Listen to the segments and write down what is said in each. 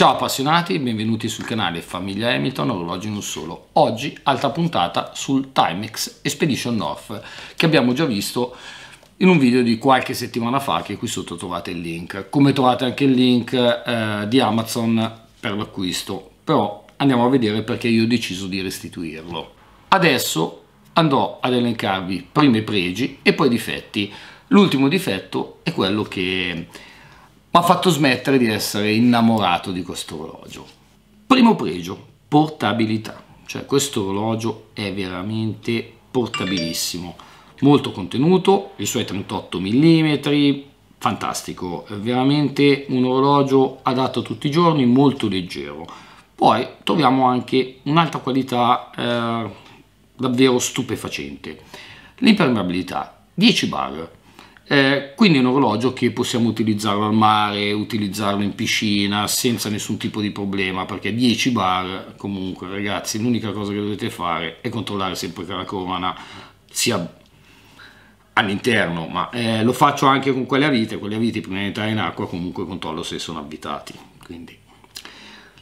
Ciao appassionati, benvenuti sul canale Famiglia Hamilton Orologi in un solo. Oggi alta puntata sul Timex Expedition North che abbiamo già visto in un video di qualche settimana fa che qui sotto trovate il link. Come trovate anche il link eh, di Amazon per l'acquisto, però andiamo a vedere perché io ho deciso di restituirlo. Adesso andrò ad elencarvi prima i pregi e poi i difetti. L'ultimo difetto è quello che mi ha fatto smettere di essere innamorato di questo orologio. Primo pregio, portabilità. Cioè questo orologio è veramente portabilissimo. Molto contenuto, i suoi 38 mm, fantastico, è veramente un orologio adatto a tutti i giorni, molto leggero. Poi troviamo anche un'altra qualità eh, davvero stupefacente. L'impermeabilità, 10 bar, eh, quindi è un orologio che possiamo utilizzarlo al mare, utilizzarlo in piscina senza nessun tipo di problema perché 10 bar comunque ragazzi l'unica cosa che dovete fare è controllare sempre che la corona sia all'interno ma eh, lo faccio anche con quelle a vite, quelle a vite prima di entrare in acqua comunque controllo se sono abitati quindi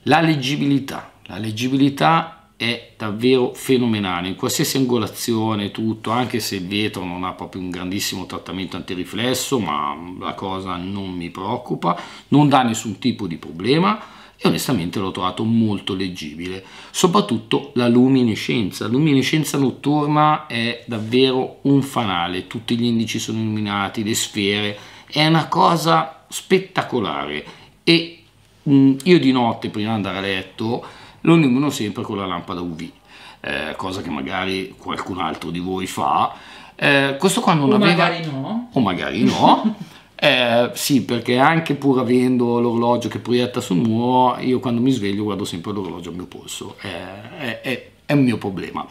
la leggibilità la leggibilità è davvero fenomenale in qualsiasi angolazione tutto anche se il vetro non ha proprio un grandissimo trattamento antiriflesso ma la cosa non mi preoccupa non dà nessun tipo di problema e onestamente l'ho trovato molto leggibile soprattutto la luminescenza la luminescenza notturna è davvero un fanale tutti gli indici sono illuminati le sfere è una cosa spettacolare e mh, mm, io di notte prima di andare a letto lo illumino sempre con la lampada UV, eh, cosa che magari qualcun altro di voi fa. Eh, questo qua non o aveva... magari no. O magari no. Eh, sì, perché anche pur avendo l'orologio che proietta sul muro, io quando mi sveglio guardo sempre l'orologio al mio polso, eh, è, è, un mio problema.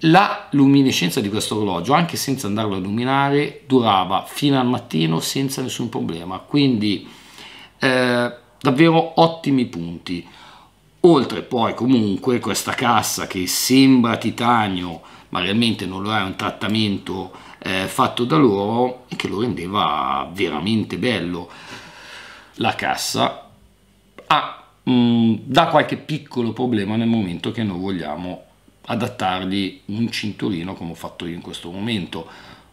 La luminescenza di questo orologio, anche senza andarlo a illuminare, durava fino al mattino senza nessun problema, quindi eh, davvero ottimi punti. Oltre poi comunque questa cassa che sembra titanio ma realmente non lo è, un trattamento eh, fatto da loro e che lo rendeva veramente bello. La cassa ha mh, mm, da qualche piccolo problema nel momento che noi vogliamo adattargli un cinturino come ho fatto io in questo momento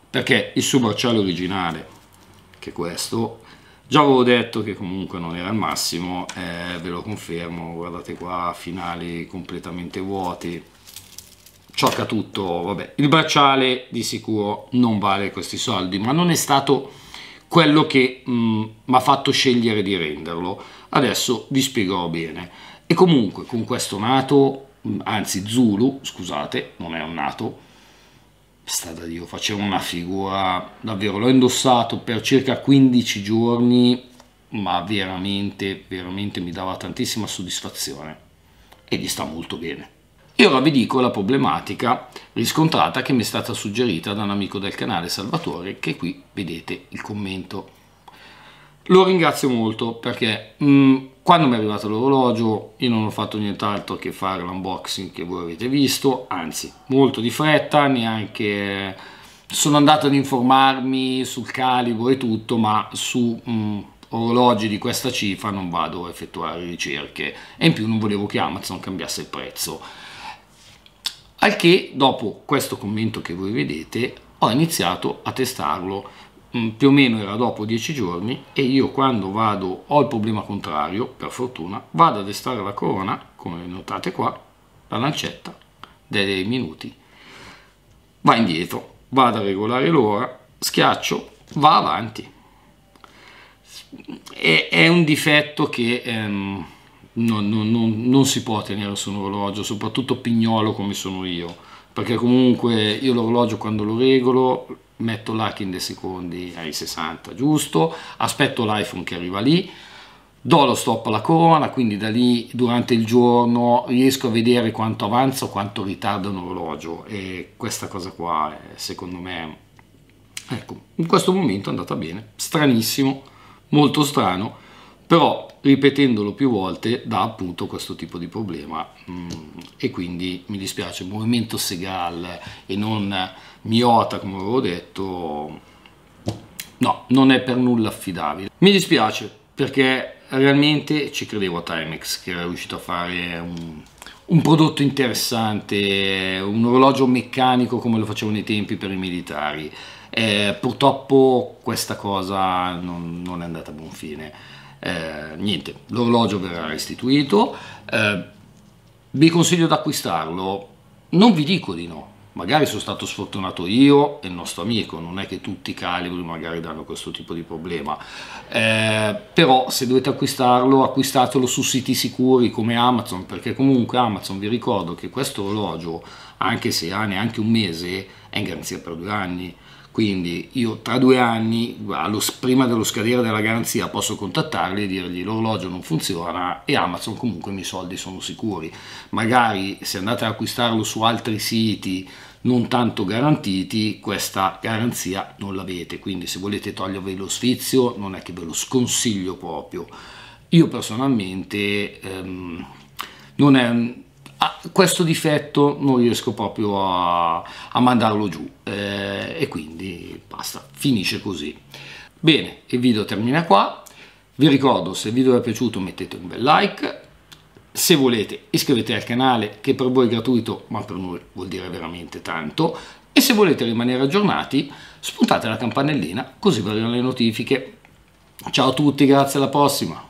perché il suo bracciale originale che è questo Già avevo detto che comunque non era il massimo, eh, ve lo confermo, guardate qua, finali completamente vuoti, ciocca tutto, vabbè. Il bracciale di sicuro non vale questi soldi, ma non è stato quello che mi mm, ha fatto scegliere di renderlo. Adesso vi spiegherò bene. E comunque con questo nato, mm, anzi Zulu, scusate, non è un nato, sta da Dio, faceva una figura davvero, l'ho indossato per circa 15 giorni, ma veramente, veramente mi dava tantissima soddisfazione e gli sta molto bene. E ora vi dico la problematica riscontrata che mi è stata suggerita da un amico del canale Salvatore che qui vedete il commento lo ringrazio molto perché mh, mm, quando mi è arrivato l'orologio io non ho fatto nient'altro che fare l'unboxing che voi avete visto, anzi molto di fretta, neanche sono andato ad informarmi sul calibro e tutto, ma su mh, mm, orologi di questa cifra non vado a effettuare ricerche e in più non volevo che Amazon cambiasse il prezzo. Al che dopo questo commento che voi vedete ho iniziato a testarlo Mm, più o meno era dopo 10 giorni e io quando vado ho il problema contrario per fortuna vado a destare la corona come notate qua la lancetta dei minuti va indietro vado a regolare l'ora schiaccio va avanti è, è un difetto che ehm, non, non, non, non si può tenere su un orologio soprattutto pignolo come sono io perché comunque io l'orologio quando lo regolo metto l'hacking dei secondi ai 60 giusto aspetto l'iPhone che arriva lì do lo stop alla corona quindi da lì durante il giorno riesco a vedere quanto avanza o quanto ritarda un orologio e questa cosa qua eh, secondo me ecco in questo momento è andata bene stranissimo molto strano però ripetendolo più volte dà appunto questo tipo di problema mm, e quindi mi dispiace il movimento segal e non miota come avevo detto no non è per nulla affidabile mi dispiace perché realmente ci credevo a Timex che era riuscito a fare un, un prodotto interessante un orologio meccanico come lo facevano i tempi per i militari eh, purtroppo questa cosa non, non è andata a buon fine eh, niente, l'orologio verrà restituito, eh, vi consiglio di acquistarlo, non vi dico di no, magari sono stato sfortunato io e il nostro amico, non è che tutti i calibri magari danno questo tipo di problema, eh, però se dovete acquistarlo, acquistatelo su siti sicuri come Amazon, perché comunque Amazon vi ricordo che questo orologio, anche se ha neanche un mese, è in garanzia per due anni, quindi io tra due anni, allo, prima dello scadere della garanzia, posso contattarli e dirgli l'orologio non funziona e Amazon comunque i miei soldi sono sicuri. Magari se andate ad acquistarlo su altri siti non tanto garantiti, questa garanzia non l'avete. Quindi se volete togliervi lo sfizio non è che ve lo sconsiglio proprio. Io personalmente ehm, non è questo difetto non riesco proprio a, a mandarlo giù eh, e quindi basta, finisce così. Bene, il video termina qua. Vi ricordo, se il video vi è piaciuto mettete un bel like, se volete iscrivetevi al canale che per voi è gratuito ma per noi vuol dire veramente tanto e se volete rimanere aggiornati spuntate la campanellina così verranno le notifiche. Ciao a tutti, grazie alla prossima!